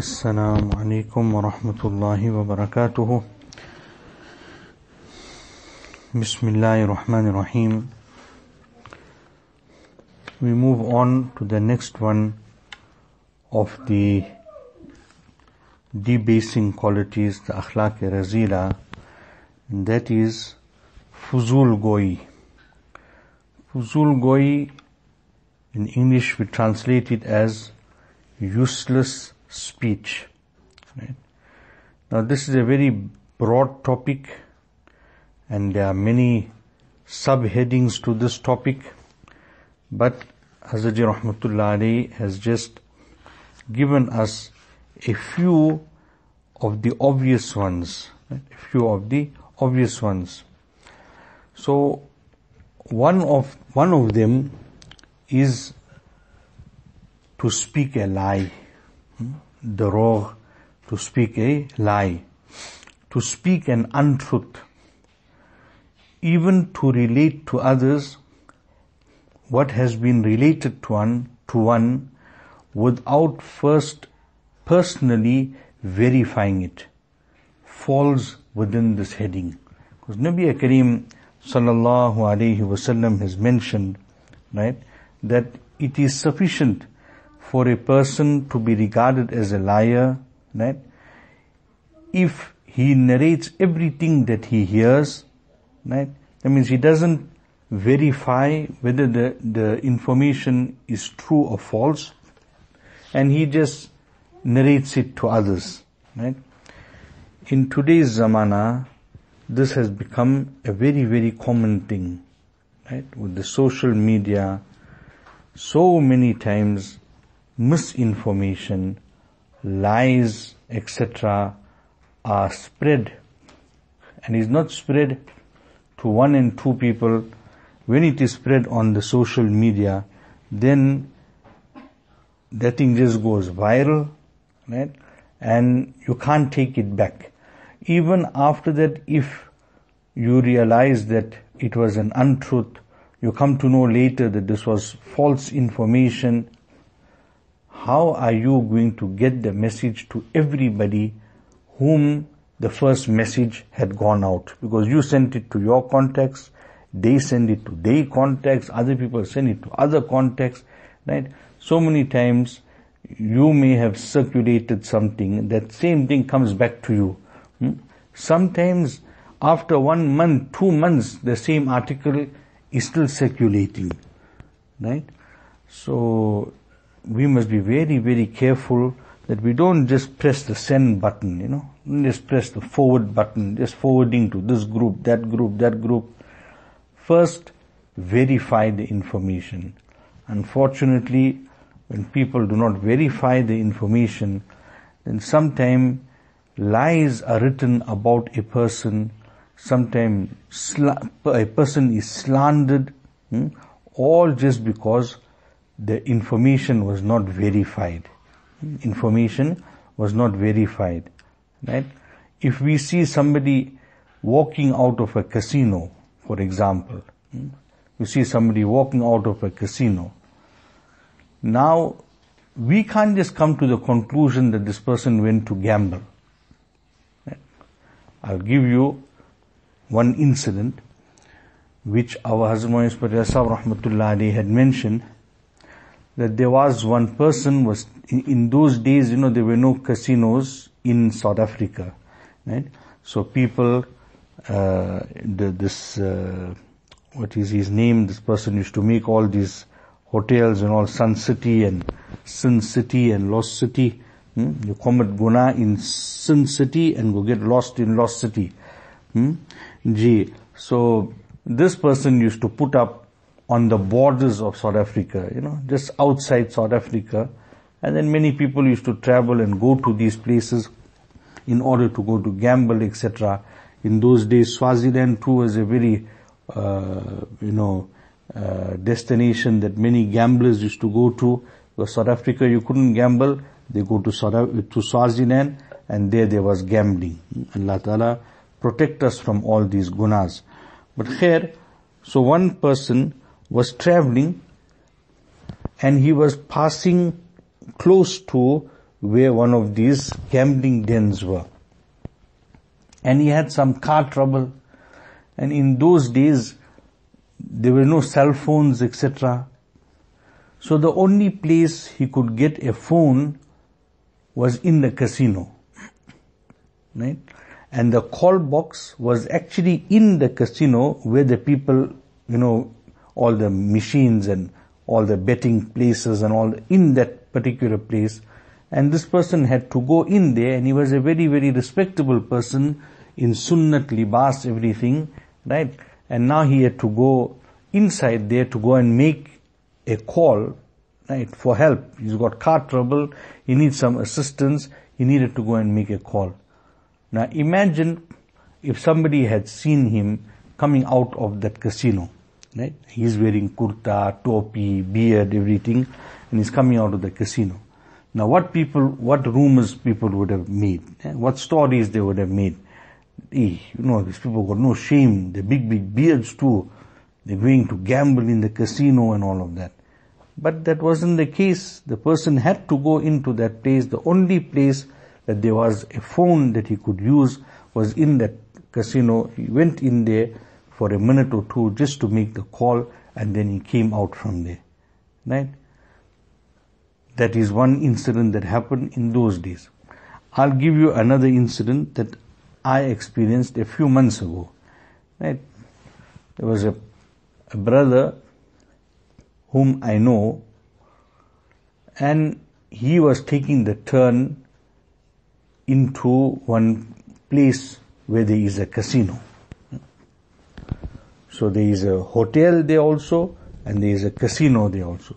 السلام عليكم ورحمة الله وبركاته بسم الله الرحمن الرحيم We move on to the next one of the debasing qualities, the akhlaq -e razila, and that is fuzul goi. Fuzul goi, in English we translate it as useless speech. Right? Now, this is a very broad topic, and there are many subheadings to this topic, but Hazrat Rahmatullah has just given us a few of the obvious ones, right? a few of the obvious ones. So, one of one of them is to speak a lie. Darogh, hmm? to speak a lie, to speak an untruth, even to relate to others what has been related to one, to one without first personally verifying it falls within this heading. Because Nabi Karim sallallahu alayhi wasallam has mentioned, right, that it is sufficient for a person to be regarded as a liar, right? If he narrates everything that he hears, right? That means he doesn't verify whether the, the information is true or false, and he just narrates it to others, right? In today's zamana, this has become a very, very common thing, right? With the social media, so many times misinformation, lies, etc., are spread. And is not spread to one and two people. When it is spread on the social media, then that thing just goes viral, right? And you can't take it back. Even after that, if you realize that it was an untruth, you come to know later that this was false information, how are you going to get the message to everybody whom the first message had gone out? Because you sent it to your contacts, they send it to their contacts, other people send it to other contacts, right? So many times you may have circulated something, that same thing comes back to you. Hmm? Sometimes after one month, two months, the same article is still circulating, right? So we must be very, very careful that we don't just press the send button, you know, just press the forward button, just forwarding to this group, that group, that group. First, verify the information. Unfortunately, when people do not verify the information, then sometimes lies are written about a person, sometimes sl- a person is slandered, hmm? all just because the information was not verified. Information was not verified. Right? If we see somebody walking out of a casino, for example, you hmm, see somebody walking out of a casino. Now, we can't just come to the conclusion that this person went to gamble. I'll give you one incident which our Hazrat Muhammad had mentioned that there was one person was in, in those days, you know, there were no casinos in South Africa, right? So people, uh, the, this, uh, what is his name? This person used to make all these hotels and all Sun City and Sin City and Lost City. Hmm? You at guna in Sin City and go get lost in Lost City. Hmm? Gee. So this person used to put up on the borders of South Africa, you know, just outside South Africa. And then many people used to travel and go to these places in order to go to gamble, etc. In those days, Swaziland too was a very, uh, you know, uh, destination that many gamblers used to go to. Because South Africa, you couldn't gamble. They go to, South, to Swaziland and there there was gambling. Allah Ta'ala protect us from all these gunas. But here, so one person was traveling and he was passing close to where one of these gambling dens were. And he had some car trouble. And in those days, there were no cell phones, etc. So the only place he could get a phone was in the casino. Right? And the call box was actually in the casino where the people, you know, all the machines and all the betting places and all in that particular place. And this person had to go in there and he was a very, very respectable person in sunnat, libas, everything, right? And now he had to go inside there to go and make a call, right, for help. He's got car trouble, he needs some assistance, he needed to go and make a call. Now imagine if somebody had seen him coming out of that casino right? He is wearing kurta, topi, beard, everything, and he's coming out of the casino. Now, what people, what rumors people would have made, eh? what stories they would have made. Eh, you know, these people got no shame. They're big, big beards too. They're going to gamble in the casino and all of that. But that wasn't the case. The person had to go into that place. The only place that there was a phone that he could use was in that casino. He went in there for a minute or two just to make the call and then he came out from there. Right? That is one incident that happened in those days. I'll give you another incident that I experienced a few months ago. Right? There was a, a brother whom I know and he was taking the turn into one place where there is a casino. So there is a hotel there also and there is a casino there also.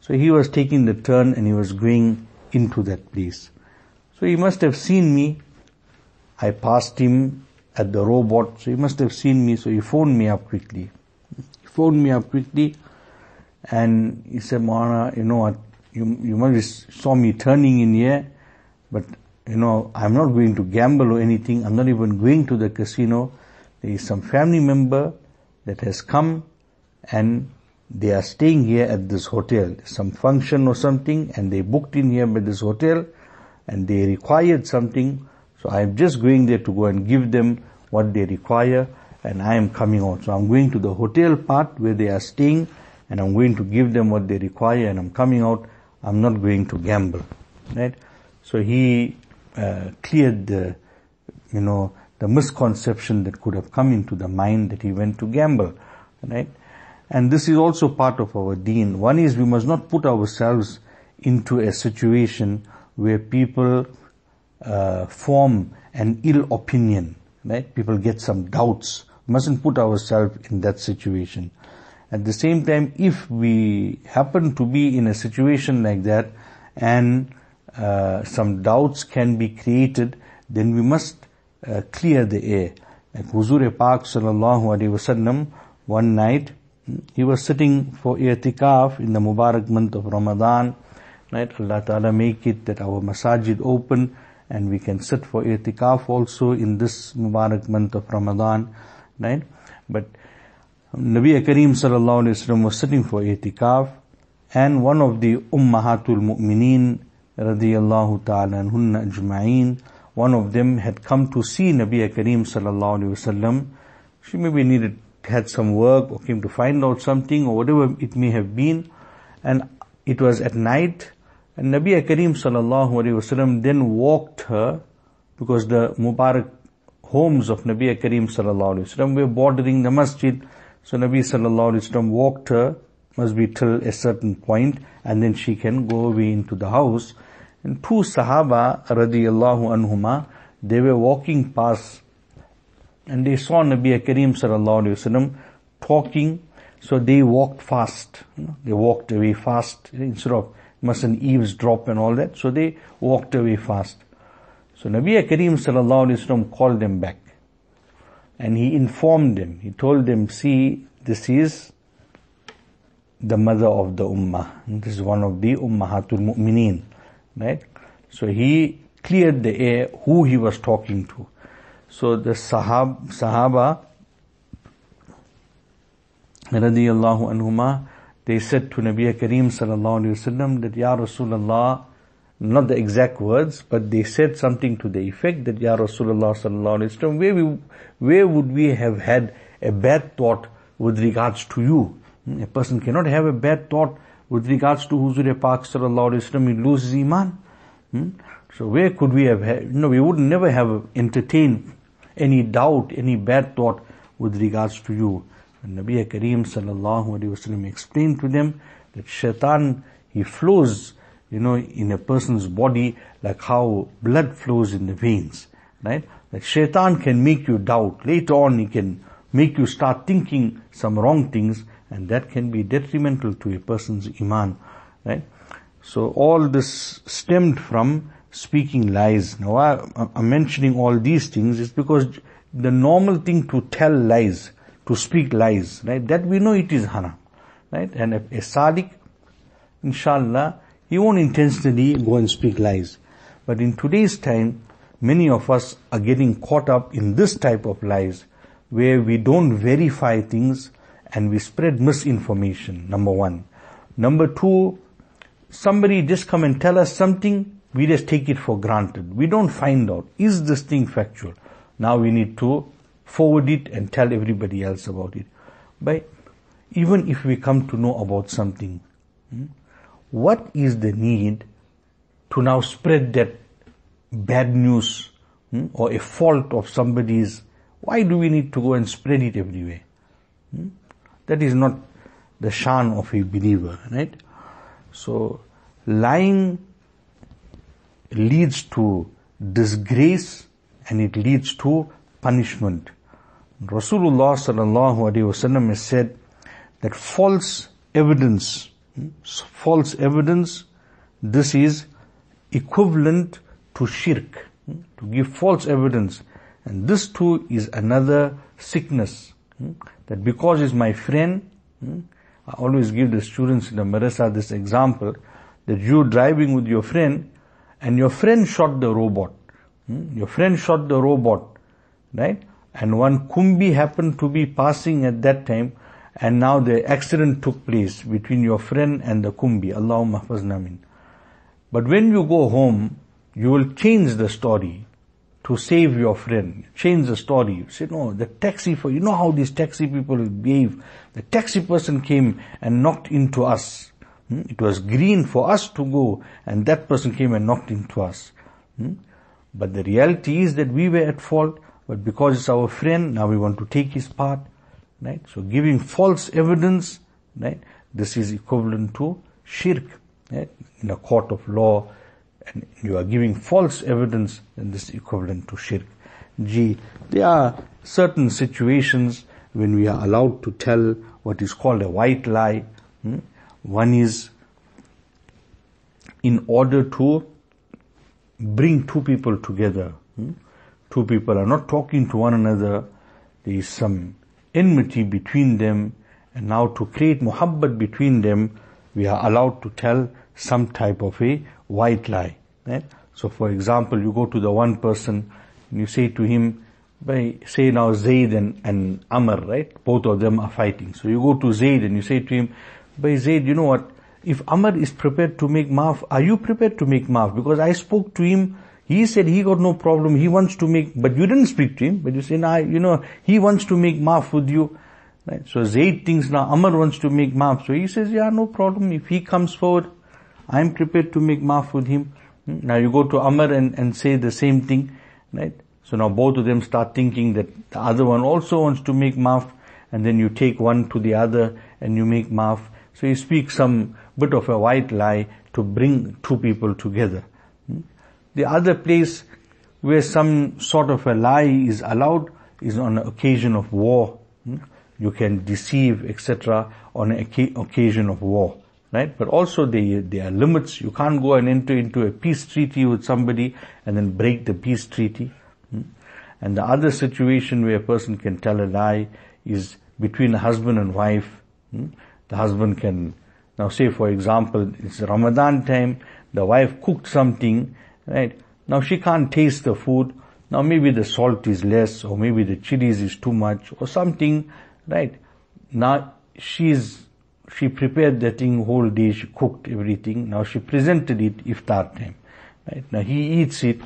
So he was taking the turn and he was going into that place. So he must have seen me. I passed him at the robot, so he must have seen me, so he phoned me up quickly. He phoned me up quickly and he said, Mahana, you know what, you, you must have saw me turning in here, but you know, I'm not going to gamble or anything, I'm not even going to the casino. There is some family member that has come and they are staying here at this hotel, some function or something, and they booked in here by this hotel and they required something. So I am just going there to go and give them what they require and I am coming out. So I'm going to the hotel part where they are staying and I'm going to give them what they require and I'm coming out. I'm not going to gamble. Right? So he uh, cleared the, you know, the misconception that could have come into the mind that he went to gamble, right? And this is also part of our deen. One is we must not put ourselves into a situation where people uh, form an ill opinion, right? People get some doubts. We mustn't put ourselves in that situation. At the same time, if we happen to be in a situation like that and uh, some doubts can be created, then we must uh, clear the air. Like Huzur Pak sallallahu alaihi wasallam, one night he was sitting for i'tikaf in the Mubarak month of Ramadan. Right? Allah Ta'ala make it that our masajid open and we can sit for i'tikaf also in this Mubarak month of Ramadan. Right? But Nabi Kareem sallallahu alaihi wasallam was sitting for i'tikaf and one of the Ummahatul Mu'mineen radiyallahu ta'ala anhunna ajma'een one of them had come to see Nabi Kareem sallallahu alaihi wasallam. She maybe needed had some work or came to find out something or whatever it may have been, and it was at night. And Nabi Kareem sallallahu alaihi wasallam then walked her because the Mubarak homes of Nabi Kareem sallallahu alaihi wasallam were bordering the masjid. So Nabi sallallahu alaihi wasallam walked her, must be till a certain point, and then she can go away into the house. And two Sahaba radiallahu anhuma, they were walking past and they saw Nabi Kareem sallallahu alayhi wasallam talking. So they walked fast. You know, they walked away fast instead of mustn't eavesdrop and all that. So they walked away fast. So Nabi Kareem sallallahu alayhi wasallam called them back and he informed them. He told them, see, this is the mother of the ummah. This is one of the ummahatul mu'mineen right? So he cleared the air who he was talking to. So the Sahab, Sahaba, radiyallahu anhumah they said to Nabi Kareem sallallahu alayhi wasallam that Ya Rasulullah, not the exact words, but they said something to the effect that Ya Rasulullah sallallahu alayhi wasallam, where, we, where would we have had a bad thought with regards to you? Hmm, a person cannot have a bad thought with regards to Huzur Pak sallallahu alayhi wa sallam, he loses Iman. Hmm? So where could we have had, no, we would never have entertained any doubt, any bad thought with regards to you. And Nabi Kareem sallallahu Alaihi wasallam explained to them that shaitan, he flows, you know, in a person's body like how blood flows in the veins, right? That shaitan can make you doubt. Later on, he can make you start thinking some wrong things and that can be detrimental to a person's iman right so all this stemmed from speaking lies now I, am mentioning all these things is because the normal thing to tell lies to speak lies right that we know it is haram right and a, a sadiq inshallah he won't intentionally go and speak lies but in today's time many of us are getting caught up in this type of lies where we don't verify things and we spread misinformation, number one. Number two, somebody just come and tell us something, we just take it for granted. We don't find out, is this thing factual? Now we need to forward it and tell everybody else about it. But even if we come to know about something, hmm, what is the need to now spread that bad news hmm, or a fault of somebody's? Why do we need to go and spread it everywhere? Hmm? That is not the shan of a believer, right? So, lying leads to disgrace and it leads to punishment. Rasulullah sallallahu alaihi wasallam has said that false evidence, false evidence, this is equivalent to shirk, to give false evidence. And this too is another sickness. Hmm? that because he's my friend, hmm, I always give the students in the madrasa this example that you driving with your friend and your friend shot the robot. Hmm? your friend shot the robot, right? And one kumbi happened to be passing at that time and now the accident took place between your friend and the kumbi. Allahumma hafazna min. But when you go home, you will change the story to save your friend. Change the story. You say, no, the taxi for, you know how these taxi people behave. The taxi person came and knocked into us. Hmm? It was green for us to go and that person came and knocked into us. Hmm? But the reality is that we were at fault, but because it's our friend, now we want to take his part. Right? So giving false evidence, right? This is equivalent to shirk, right? In a court of law, and you are giving false evidence, then this is equivalent to shirk. G. There are certain situations when we are allowed to tell what is called a white lie. Hmm? One is in order to bring two people together. Hmm? Two people are not talking to one another. There is some enmity between them. And now to create muhabbat between them, we are allowed to tell some type of a white lie. Right? So for example, you go to the one person and you say to him, by say now Zaid and, and Amr, right? Both of them are fighting. So you go to Zaid and you say to him, by Zaid, you know what? If Amr is prepared to make maaf, are you prepared to make maaf? Because I spoke to him, he said he got no problem, he wants to make, but you didn't speak to him, but you say, nah, you know, he wants to make maaf with you. Right? So Zaid thinks now Amr wants to make maaf. So he says, yeah, no problem. If he comes forward, I'm prepared to make maaf with him. Now you go to Amr and, and say the same thing, right? So now both of them start thinking that the other one also wants to make maf, and then you take one to the other and you make maf. So you speak some bit of a white lie to bring two people together. Hmm? The other place where some sort of a lie is allowed is on occasion of war. Hmm? You can deceive, etc., on occasion of war right? But also there, there are limits. You can't go and enter into a peace treaty with somebody and then break the peace treaty. Hmm? And the other situation where a person can tell a lie is between a husband and wife. Hmm? The husband can, now say for example, it's Ramadan time, the wife cooked something, right? Now she can't taste the food. Now maybe the salt is less or maybe the chilies is too much or something, right? Now she's she prepared the thing whole day, she cooked everything. Now she presented it iftar time. Right? Now he eats it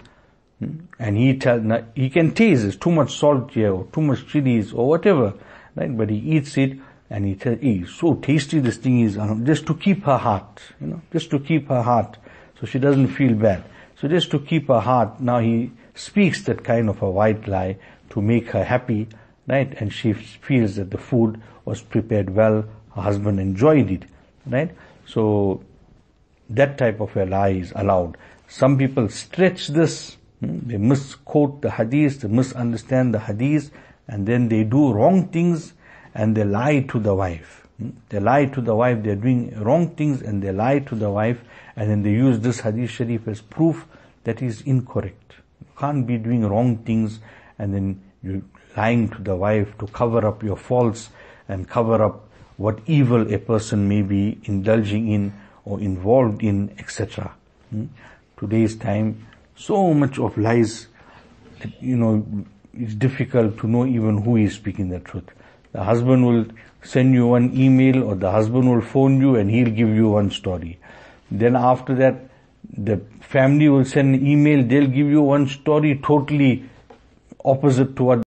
hmm, and he tell, now he can taste it. too much salt here or too much chilies or whatever. Right? But he eats it and he tells, hey, so tasty this thing is, just to keep her heart, you know, just to keep her heart so she doesn't feel bad. So just to keep her heart, now he speaks that kind of a white lie to make her happy, right? And she feels that the food was prepared well, husband enjoyed it, right? So that type of a lie is allowed. Some people stretch this, hmm, they misquote the hadith, they misunderstand the hadith, and then they do wrong things and they lie to the wife. Hmm, they lie to the wife, they're doing wrong things and they lie to the wife, and then they use this hadith sharif as proof that is incorrect. You can't be doing wrong things and then you lying to the wife to cover up your faults and cover up what evil a person may be indulging in or involved in, etc. Hmm? Today's time, so much of lies that, you know, it's difficult to know even who is speaking the truth. The husband will send you one email or the husband will phone you and he'll give you one story. Then after that, the family will send an email, they'll give you one story totally opposite to what